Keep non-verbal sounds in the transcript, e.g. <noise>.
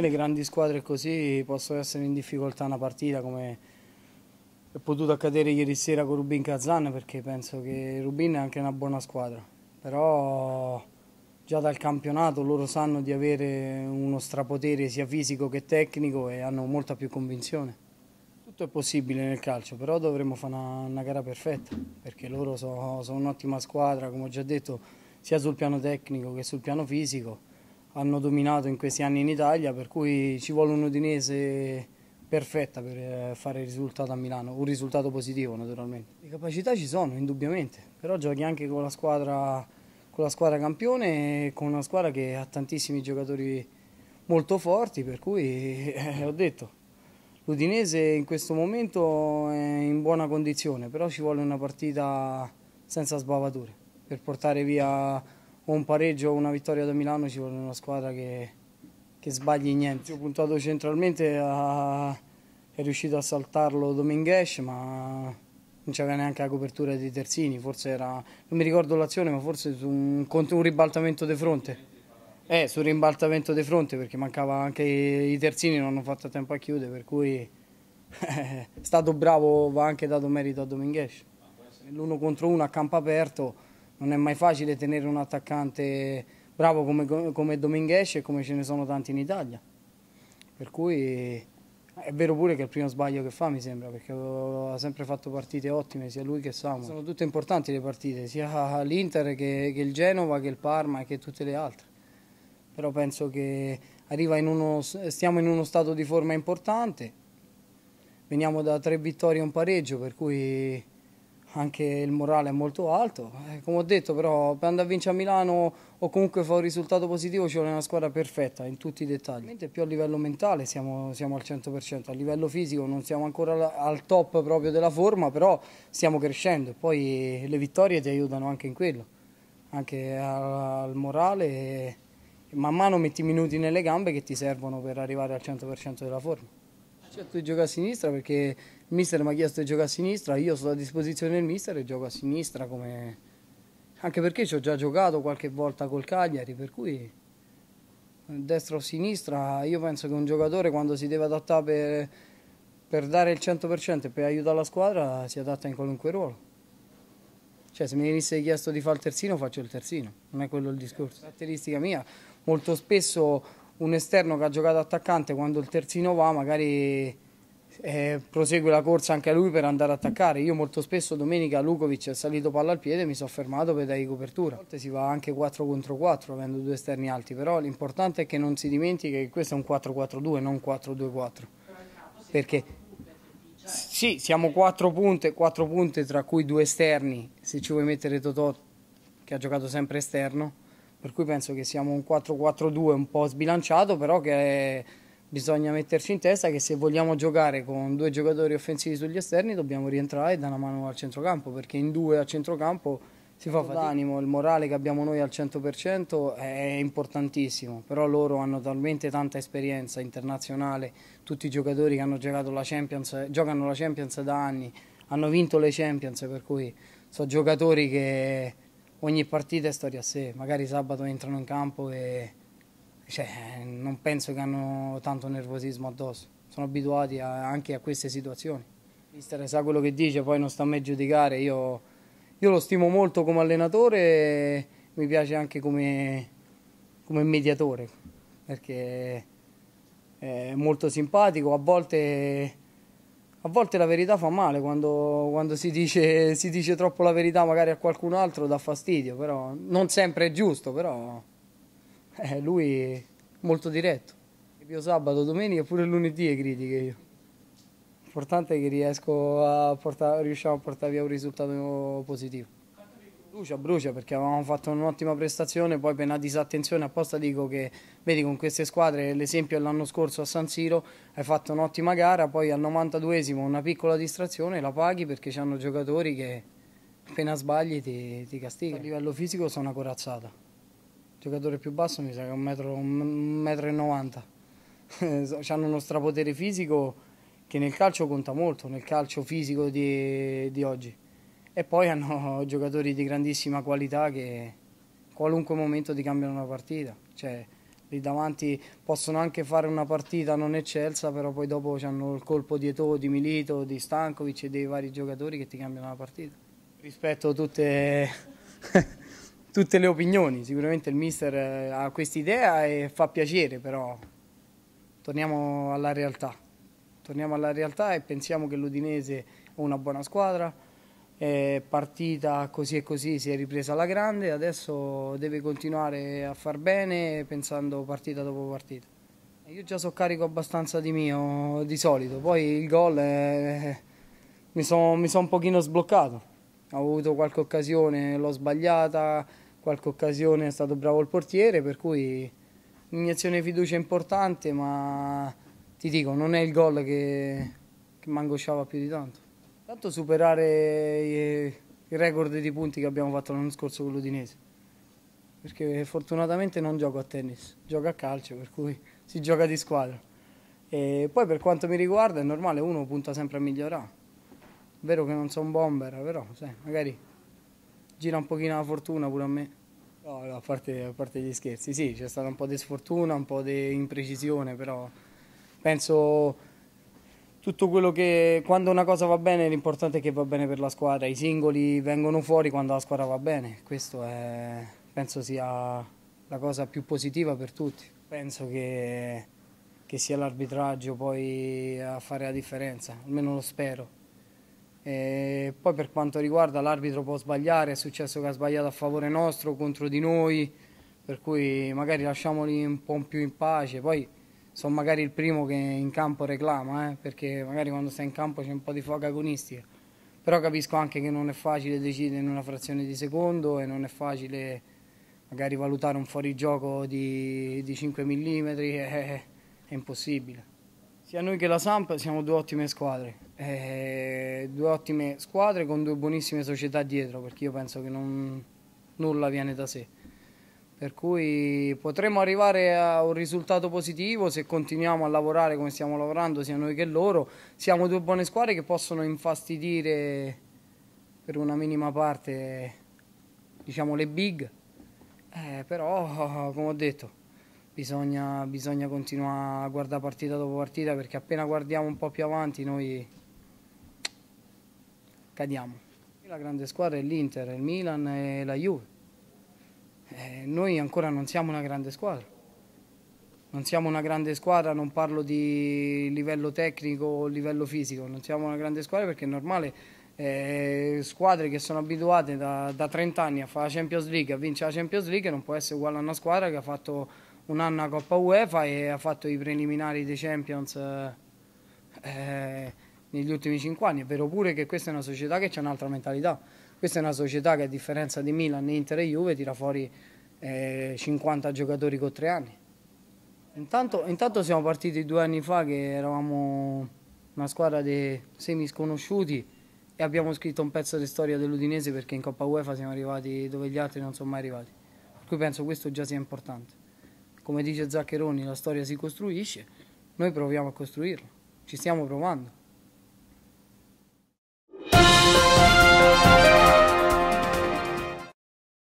me le grandi squadre così possono essere in difficoltà una partita come è potuto accadere ieri sera con Rubin Kazan perché penso che Rubin è anche una buona squadra, però già dal campionato loro sanno di avere uno strapotere sia fisico che tecnico e hanno molta più convinzione. Tutto è possibile nel calcio, però dovremmo fare una, una gara perfetta, perché loro sono so un'ottima squadra, come ho già detto, sia sul piano tecnico che sul piano fisico hanno dominato in questi anni in Italia, per cui ci vuole un Udinese perfetta per eh, fare il risultato a Milano, un risultato positivo naturalmente. Le capacità ci sono, indubbiamente, però giochi anche con la squadra, con la squadra campione e con una squadra che ha tantissimi giocatori molto forti, per cui eh, eh ho detto, l'Udinese in questo momento è in buona condizione, però ci vuole una partita senza sbavature per portare via un pareggio o una vittoria da Milano ci vuole una squadra che, che sbagli niente. Ho puntato centralmente, a, è riuscito a saltarlo Dominguez, ma non c'era neanche la copertura dei terzini, forse era, non mi ricordo l'azione, ma forse su un, un ribaltamento di fronte. Eh, sul rimbaltamento di fronte perché mancava anche i, i terzini, non hanno fatto tempo a chiudere, per cui è eh, stato bravo, va anche dato merito a Dominguez. L'uno contro uno a campo aperto non è mai facile tenere un attaccante bravo come, come Dominguez e come ce ne sono tanti in Italia. Per cui è vero pure che è il primo sbaglio che fa, mi sembra, perché ha sempre fatto partite ottime, sia lui che Samuel. Sono tutte importanti le partite, sia l'Inter che, che, il Genova, che il Parma e che tutte le altre. Però penso che in uno, stiamo in uno stato di forma importante, veniamo da tre vittorie e un pareggio, per cui anche il morale è molto alto. Eh, come ho detto però per andare a vincere a Milano o comunque fare un risultato positivo ci vuole una squadra perfetta in tutti i dettagli. Più a livello mentale siamo, siamo al 100%, a livello fisico non siamo ancora al top proprio della forma però stiamo crescendo e poi le vittorie ti aiutano anche in quello, anche al, morale e man mano metti minuti nelle gambe che ti servono per arrivare al 100% della forma scelto di giocare a sinistra perché il mister mi ha chiesto di giocare a sinistra, io sono a disposizione del mister e gioco a sinistra come... anche perché ci ho già giocato qualche volta col Cagliari, per cui destra o sinistra io penso che un giocatore quando si deve adattare per, per dare il 100% e per aiutare la squadra si adatta in qualunque ruolo. Cioè, se mi venisse chiesto di fare il terzino, faccio il terzino, non è quello il discorso. Caratteristica mia, molto spesso un esterno che ha giocato attaccante quando il terzino va magari eh, prosegue la corsa anche a lui per andare a attaccare. Io molto spesso domenica Lukovic è salito palla al piede e mi sono fermato per dare copertura. A volte si va anche 4 contro 4 avendo due esterni alti, però l'importante è che non si dimentichi che questo è un 4-4-2, non 4-2-4. Perché sì, siamo 4 punte, 4 punte tra cui due esterni, se ci vuoi mettere Totò che ha giocato sempre esterno per cui penso che siamo un 4-4-2 un po' sbilanciato, però che bisogna metterci in testa che se vogliamo giocare con due giocatori offensivi sugli esterni dobbiamo rientrare e dare una mano al centrocampo, perché in due al centrocampo si fa d'animo, il morale che abbiamo noi al 100% è importantissimo, però loro hanno talmente tanta esperienza internazionale, tutti i giocatori che hanno giocato la Champions, giocano la Champions da anni, hanno vinto le Champions, per cui sono giocatori che ogni partita è storia a sé, magari sabato entrano in campo e cioè, non penso che hanno tanto nervosismo addosso, sono abituati a, anche a queste situazioni. Mister sa quello che dice, poi non sta a me giudicare, io, io lo stimo molto come allenatore e mi piace anche come, come mediatore perché è molto simpatico, a volte a volte la verità fa male quando, quando si, dice, si, dice, troppo la verità magari a qualcun altro dà fastidio, però non sempre è giusto, però eh, lui è molto diretto. Io sabato, domenica e pure lunedì le critiche io. L'importante è che riesco a portare, riusciamo a portare via un risultato positivo. Brucia, brucia perché avevamo fatto un'ottima prestazione, poi per una disattenzione apposta dico che vedi con queste squadre, l'esempio è l'anno scorso a San Siro, hai fatto un'ottima gara, poi al 92esimo una piccola distrazione la paghi perché ci hanno giocatori che appena sbagli ti, ti castigano. A livello fisico sono una corazzata, il giocatore più basso mi sa che è un un metro, metro 1,90 m, hanno uno strapotere fisico che nel calcio conta molto, nel calcio fisico di, di oggi e poi hanno <laughs> giocatori di grandissima qualità che in qualunque momento ti cambiano una partita. Cioè, lì davanti possono anche fare una partita non eccelsa, però poi dopo hanno il colpo di Eto'o, di Milito, di Stankovic e dei vari giocatori che ti cambiano la partita. Rispetto a tutte, <laughs> tutte le opinioni, sicuramente il mister eh, ha quest'idea e fa piacere, però torniamo alla realtà. Torniamo alla realtà e pensiamo che l'Udinese è una buona squadra, è partita così e così, si è ripresa alla grande, adesso deve continuare a far bene pensando partita dopo partita. Io già so carico abbastanza di mio di solito, poi il gol è... mi sono son un pochino sbloccato, ho avuto qualche occasione, l'ho sbagliata, qualche occasione è stato bravo il portiere, per cui un'iniezione di fiducia è importante, ma ti dico, non è il gol che, che mi più di tanto. Tanto superare il record di punti che abbiamo fatto l'anno scorso con l'Udinese, perché fortunatamente non gioco a tennis, gioco a calcio, per cui si gioca di squadra. E poi per quanto mi riguarda è normale, uno punta sempre a migliorare. Vero che non sono un bomber, però sai, magari gira un pochino la fortuna pure a me. No, no, a, parte, a, parte, gli scherzi, sì, c'è stata un po' di sfortuna, un po' di imprecisione, però penso tutto quello che quando una cosa va bene l'importante è che va bene per la squadra, i singoli vengono fuori quando la squadra va bene, questo è, penso sia la cosa più positiva per tutti, penso che, che sia l'arbitraggio poi a fare la differenza, almeno lo spero. E poi per quanto riguarda l'arbitro può sbagliare, è successo che ha sbagliato a favore nostro, contro di noi, per cui magari lasciamoli un po' più in pace. Poi, sono magari il primo che in campo reclama, eh, perché magari quando stai in campo c'è un po' di fuoco agonistico. però capisco anche che non è facile decidere in una frazione di secondo e non è facile magari valutare un fuorigioco di, di 5 mm, è, è impossibile. Sia noi che la Samp siamo due ottime squadre, eh, due ottime squadre con due buonissime società dietro, perché io penso che non, nulla viene da sé per cui potremmo arrivare a un risultato positivo se continuiamo a lavorare come stiamo lavorando sia noi che loro. Siamo due buone squadre che possono infastidire per una minima parte diciamo, le big, eh, però come ho detto bisogna, bisogna continuare a guardare partita dopo partita perché appena guardiamo un po' più avanti noi cadiamo. La grande squadra è l'Inter, il Milan e la Juve eh, noi ancora non siamo una grande squadra. Non siamo una grande squadra, non parlo di livello tecnico o livello fisico, non siamo una grande squadra perché è normale eh, squadre che sono abituate da, da, 30 anni a fare la Champions League, a vincere la Champions League, non può essere uguale a una squadra che ha fatto un anno a Coppa UEFA e ha fatto i preliminari dei Champions eh, negli ultimi 5 anni. È vero pure che questa è una società che ha un'altra mentalità. Questa è una società che a differenza di Milan, Inter e Juve tira fuori eh, 50 giocatori con tre anni. Intanto, intanto, siamo partiti due anni fa che eravamo una squadra di semi sconosciuti e abbiamo scritto un pezzo di storia dell'Udinese perché in Coppa UEFA siamo arrivati dove gli altri non sono mai arrivati. Per cui penso questo già sia importante. Come dice Zaccheroni, la storia si costruisce, noi proviamo a costruirla, ci stiamo provando.